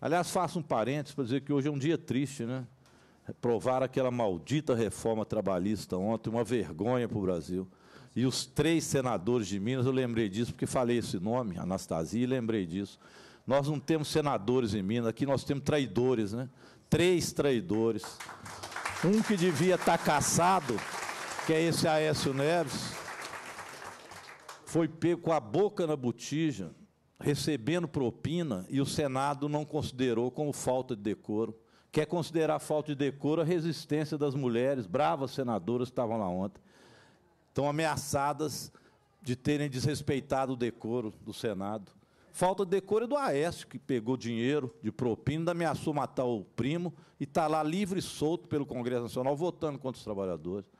Aliás, faço um parênteses para dizer que hoje é um dia triste, né? Provar aquela maldita reforma trabalhista ontem, uma vergonha para o Brasil. E os três senadores de Minas, eu lembrei disso porque falei esse nome, Anastasia, e lembrei disso. Nós não temos senadores em Minas, aqui nós temos traidores, né? Três traidores. Um que devia estar caçado, que é esse Aécio Neves, foi pego com a boca na botija recebendo propina e o Senado não considerou como falta de decoro. Quer considerar falta de decoro a resistência das mulheres, bravas senadoras que estavam lá ontem. Estão ameaçadas de terem desrespeitado o decoro do Senado. Falta de decoro é do Aécio, que pegou dinheiro de propina, ainda ameaçou matar o primo e está lá livre e solto pelo Congresso Nacional votando contra os trabalhadores.